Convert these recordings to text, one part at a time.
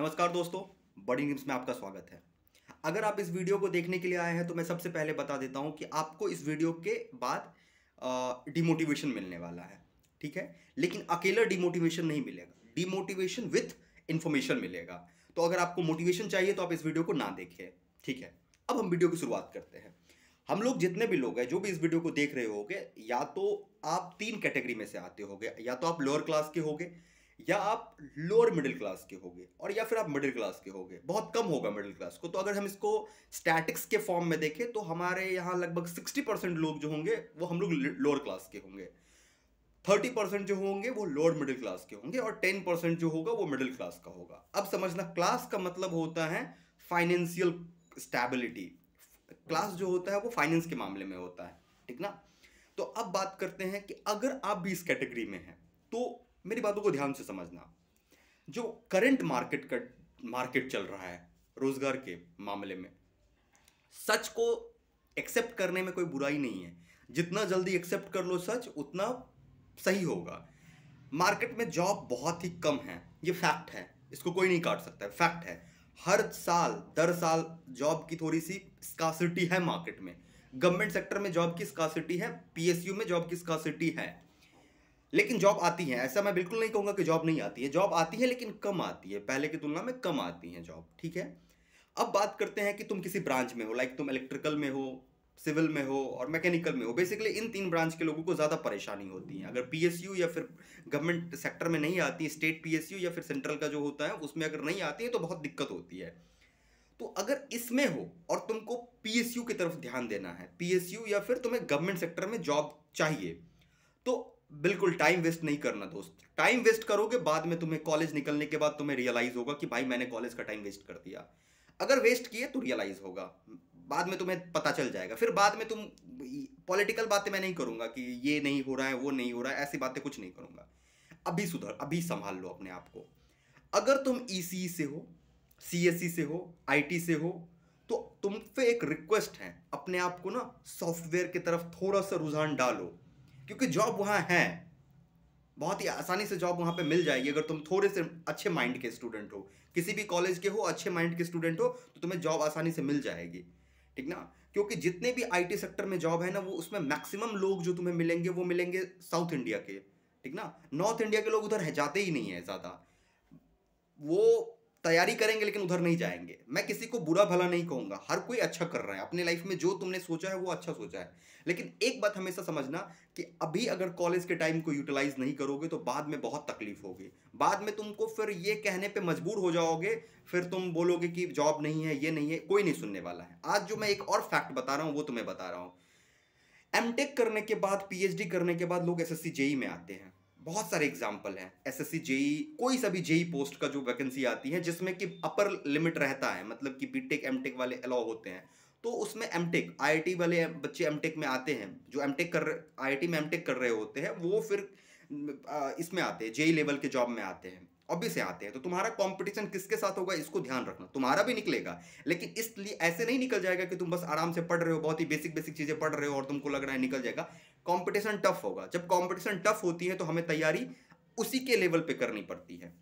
नमस्कार दोस्तों बड़ी न्यूज़ में आपका स्वागत है अगर आप इस वीडियो को देखने के लिए आए हैं तो मैं सबसे पहले बता देता हूं कि आपको इस वीडियो के बाद डिमोटिवेशन मिलने वाला है ठीक है लेकिन अकेला डिमोटिवेशन नहीं मिलेगा डिमोटिवेशन विथ इन्फॉर्मेशन मिलेगा तो अगर आपको मोटिवेशन चाहिए तो आप इस वीडियो को ना देखें ठीक है अब हम वीडियो की शुरुआत करते हैं हम लोग जितने भी लोग हैं जो भी इस वीडियो को देख रहे होगे या तो आप तीन कैटेगरी में से आते होगे या तो आप लोअर क्लास के होगे या आप लोअर मिडिल क्लास के होगे और या फिर आप मिडिल क्लास के होगे बहुत कम होगा मिडिल क्लास को तो अगर हम इसको स्टैटिक्स के फॉर्म में देखें तो हमारे यहाँ लगभग सिक्सटी परसेंट लोग जो होंगे वो हम लोग लोअर क्लास के होंगे थर्टी परसेंट जो होंगे वो लोअर मिडिल क्लास के होंगे और टेन परसेंट जो होगा वो मिडिल क्लास का होगा अब समझना क्लास का मतलब होता है फाइनेंशियल स्टेबिलिटी क्लास जो होता है वो फाइनेंस के मामले में होता है ठीक ना तो अब बात करते हैं कि अगर आप भी इस कैटेगरी में हैं तो मेरी बातों को ध्यान से समझना जो करंट मार्केट का मार्केट चल रहा है रोजगार के मामले में सच को एक्सेप्ट करने में कोई बुराई नहीं है जितना जल्दी एक्सेप्ट कर लो सच उतना सही होगा मार्केट में जॉब बहुत ही कम है ये फैक्ट है इसको कोई नहीं काट सकता है फैक्ट है हर साल दर साल जॉब की थोड़ी सी स्कासिटी है मार्केट में गवर्नमेंट सेक्टर में जॉब की स्कासिटी है पीएसयू में जॉब की स्कासिटी है लेकिन जॉब आती है ऐसा मैं बिल्कुल नहीं कहूंगा कि जॉब नहीं आती है जॉब आती है लेकिन कम आती है पहले की तुलना में कम आती है जॉब ठीक है अब बात करते हैं कि तुम किसी ब्रांच में हो लाइक तुम इलेक्ट्रिकल में हो सिविल में हो और मैकेनिकल में हो बेसिकली इन तीन ब्रांच के लोगों को ज़्यादा परेशानी होती है अगर पीएसयू या फिर गवर्नमेंट सेक्टर में नहीं आती स्टेट पीएसयू या फिर सेंट्रल का जो होता है उसमें अगर नहीं आती है तो बहुत दिक्कत होती है तो अगर इसमें हो और तुमको पीएसयू की तरफ ध्यान देना है पीएसयू या फिर तुम्हें गवर्नमेंट सेक्टर में जॉब चाहिए तो बिल्कुल टाइम वेस्ट नहीं करना दोस्त टाइम वेस्ट करोगे बाद में तुम्हें कॉलेज निकलने के बाद तुम्हें रियलाइज होगा कि भाई मैंने कॉलेज का टाइम वेस्ट कर दिया अगर वेस्ट किए तो रियलाइज होगा बाद में तुम्हें पता चल जाएगा फिर बाद में तुम पॉलिटिकल बातें मैं नहीं करूंगा कि ये नहीं हो रहा है वो नहीं हो रहा है ऐसी बातें कुछ नहीं करूंगा अभी सुधर अभी संभाल लो अपने आप को अगर तुम ई e e से हो सी e से हो आई से हो तो तुम पे एक रिक्वेस्ट है अपने आप को ना सॉफ्टवेयर की तरफ थोड़ा सा रुझान डालो क्योंकि जॉब वहाँ है बहुत ही आसानी से जॉब वहाँ पे मिल जाएगी अगर तुम थोड़े से अच्छे माइंड के स्टूडेंट हो किसी भी कॉलेज के हो अच्छे माइंड के स्टूडेंट हो तो तुम्हें जॉब आसानी से मिल जाएगी ठीक ना क्योंकि जितने भी आईटी सेक्टर में जॉब है ना वो उसमें मैक्सिमम लोग जो तुम्हें मिलेंगे वो मिलेंगे साउथ इंडिया के ठीक ना नॉर्थ इंडिया के लोग उधर है जाते ही नहीं है ज़्यादा वो तैयारी करेंगे लेकिन उधर नहीं जाएंगे मैं किसी को बुरा भला नहीं कहूंगा हर कोई अच्छा कर रहा है अपने लाइफ में जो तुमने सोचा है वो अच्छा सोचा है लेकिन एक बात हमेशा समझना कि अभी अगर कॉलेज के टाइम को यूटिलाइज नहीं करोगे तो बाद में बहुत तकलीफ होगी बाद में तुमको फिर ये कहने पर मजबूर हो जाओगे फिर तुम बोलोगे कि जॉब नहीं है ये नहीं है कोई नहीं सुनने वाला है आज जो मैं एक और फैक्ट बता रहा हूँ वो तुम्हें बता रहा हूँ एम करने के बाद पी करने के बाद लोग एस एस e में आते हैं बहुत सारे एग्जाम्पल हैं एस एस जेई कोई सभी जेई पोस्ट का जो वैकेंसी आती है जिसमें कि अपर लिमिट रहता है मतलब कि बी टेक एम टेक वाले अलाउ होते हैं तो उसमें एम आई टी वाले बच्चे एम टेक में आते हैं जो एम टेक कर आई टी में एम टेक कर रहे होते हैं वो फिर इसमें आते हैं जेई लेवल e के जॉब में आते हैं ऑब्वियस है आते हैं तो तुम्हारा कंपटीशन किसके साथ होगा इसको ध्यान रखना तुम्हारा भी निकलेगा लेकिन इसलिए ऐसे नहीं निकल जाएगा कि तुम बस आराम से पढ़ रहे हो बहुत ही बेसिक बेसिक चीज़ें पढ़ रहे हो और तुमको लग रहा है निकल जाएगा कॉम्पिटिशन टफ होगा जब कॉम्पिटिशन टफ होती है तो हमें तैयारी उसी के लेवल पर करनी पड़ती है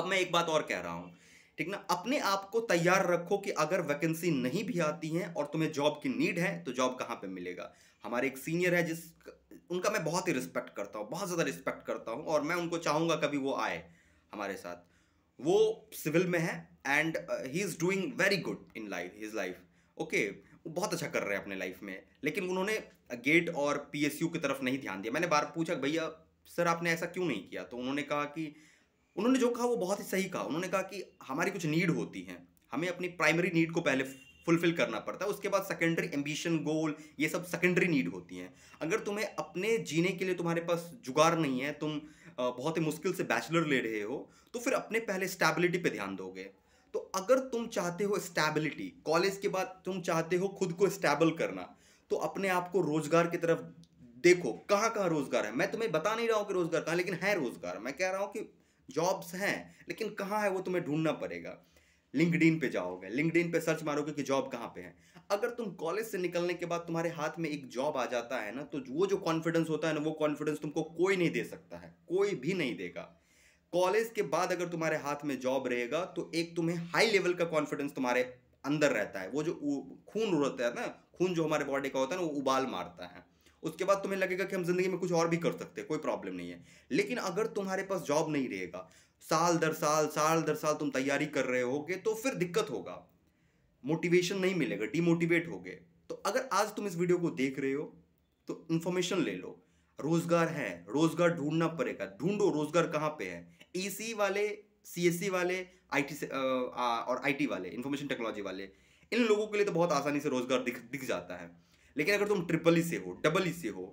अब मैं एक बात और कह रहा हूँ ठीक ना अपने आप को तैयार रखो कि अगर वैकेंसी नहीं भी आती है और तुम्हें जॉब की नीड है तो जॉब कहाँ पे मिलेगा हमारे एक सीनियर है जिस उनका मैं बहुत ही रिस्पेक्ट करता हूँ बहुत ज़्यादा रिस्पेक्ट करता हूँ और मैं उनको चाहूँगा कभी वो आए हमारे साथ वो सिविल में है and he is doing very good in life his life okay वो बहुत अच्छा कर रहे हैं अपने लाइफ में लेकिन उन्होंने गेट और पीएसयू की तरफ नहीं ध्यान दिया मैंने बार पूछा भैया सर आपने ऐसा क्यों नहीं किया तो उन्होंने कहा कि उन्होंने जो कहा वो बहुत ही सही कहा उन्होंने कहा कि हमारी कुछ नीड होती हैं हमें अपनी प्राइमरी नीड को पहले फुलफिल करना पड़ता है उसके बाद सेकेंडरी एम्बिशन गोल ये सब सेकेंडरी नीड होती हैं अगर तुम्हें अपने जीने के लिए तुम्हारे पास जुगाड़ नहीं है तुम बहुत ही मुश्किल से बैचलर ले रहे हो तो फिर अपने पहले स्टेबिलिटी पे ध्यान दोगे तो अगर तुम चाहते हो स्टेबिलिटी कॉलेज के बाद तुम चाहते हो खुद को स्टेबल करना तो अपने आप को रोजगार की तरफ देखो कहाँ कहाँ रोजगार है मैं तुम्हें बता नहीं रहा हूँ कि रोजगार कहाँ लेकिन है रोजगार मैं कह रहा हूँ कि जॉब्स हैं लेकिन कहाँ है वो तुम्हें ढूंढना पड़ेगा लिंकड पे जाओगे लिंकड पे सर्च मारोगे कि जॉब कहाँ पे है अगर तुम कॉलेज से निकलने के बाद तुम्हारे हाथ में एक जॉब आ जाता है ना तो वो जो कॉन्फिडेंस होता है ना वो कॉन्फिडेंस तुमको कोई नहीं दे सकता है कोई भी नहीं देगा कॉलेज के बाद अगर तुम्हारे हाथ में जॉब रहेगा तो एक तुम्हें हाई लेवल का कॉन्फिडेंस तुम्हारे अंदर रहता है वो जो खून रहता है ना खून जो हमारे बॉडी का होता है ना वो उबाल मारता है उसके बाद तुम्हें लगेगा कि हम जिंदगी में कुछ और भी कर सकते हैं कोई प्रॉब्लम नहीं है लेकिन अगर तुम्हारे पास जॉब नहीं रहेगा साल दर साल साल दर साल तुम तैयारी कर रहे होगे तो फिर दिक्कत होगा मोटिवेशन नहीं मिलेगा डिमोटिवेट हो गए तो अगर आज तुम इस वीडियो को देख रहे हो तो इन्फॉर्मेशन ले लो रोजगार है रोजगार ढूंढना पड़ेगा ढूंढो रोजगार कहाँ पे है ईसी वाले सी वाले आई और आई वाले इंफॉर्मेशन टेक्नोलॉजी वाले इन लोगों के लिए तो बहुत आसानी से रोजगार दिख दिख जाता है लेकिन अगर तुम ट्रिपल ई e से हो डबल ई e से हो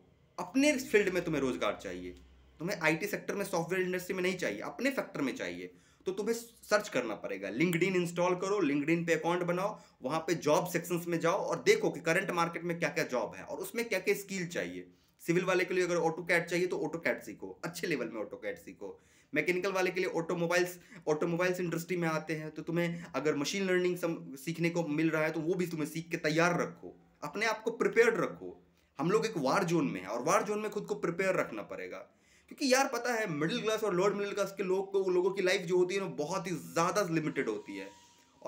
अपने फील्ड में तुम्हें रोजगार चाहिए तुम्हें आईटी सेक्टर में सॉफ्टवेयर इंडस्ट्री में नहीं चाहिए अपने सेक्टर में चाहिए तो तुम्हें सर्च करना पड़ेगा लिंकड इंस्टॉल करो लिंकड पे अकाउंट बनाओ वहाँ पे जॉब सेक्शंस में जाओ और देखो कि करंट मार्केट में क्या क्या जॉब है और उसमें क्या क्या स्किल चाहिए सिविल वाले के लिए अगर ऑटो कैट चाहिए तो ऑटो कैट सीखो अच्छे लेवल में ऑटो कैट सीखो मैकेनिकल वाले के लिए ऑटोमोबाइल्स ऑटोमोबाइल्स इंडस्ट्री में आते हैं तो तुम्हें अगर मशीन लर्निंग सीखने को मिल रहा है तो वो भी तुम्हें सीख के तैयार रखो अपने आप को प्रिपेयर रखो हम लोग एक वार जोन में है और वार जोन में खुद को प्रिपेयर रखना पड़ेगा क्योंकि यार पता है मिडिल क्लास और लोअर मिडिल क्लास के लोग को लोगों की लाइफ जो होती है ना बहुत ही ज़्यादा लिमिटेड होती है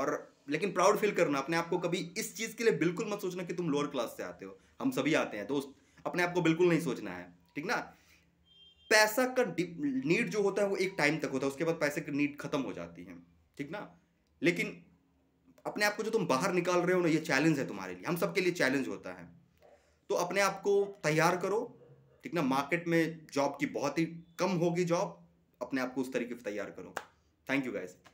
और लेकिन प्राउड फील करना अपने आप को कभी इस चीज़ के लिए बिल्कुल मत सोचना कि तुम लोअर क्लास से आते हो हम सभी आते हैं दोस्त तो अपने आप को बिल्कुल नहीं सोचना है ठीक ना पैसा का नीड जो होता है वो एक टाइम तक होता है उसके बाद पैसे की नीड खत्म हो जाती है ठीक ना लेकिन अपने आप को जो तुम बाहर निकाल रहे हो ना ये चैलेंज है तुम्हारे लिए हम सबके लिए चैलेंज होता है तो अपने आप को तैयार करो ठीक ना मार्केट में जॉब की बहुत ही कम होगी जॉब अपने आप को उस तरीके से तैयार करो थैंक यू गाइज़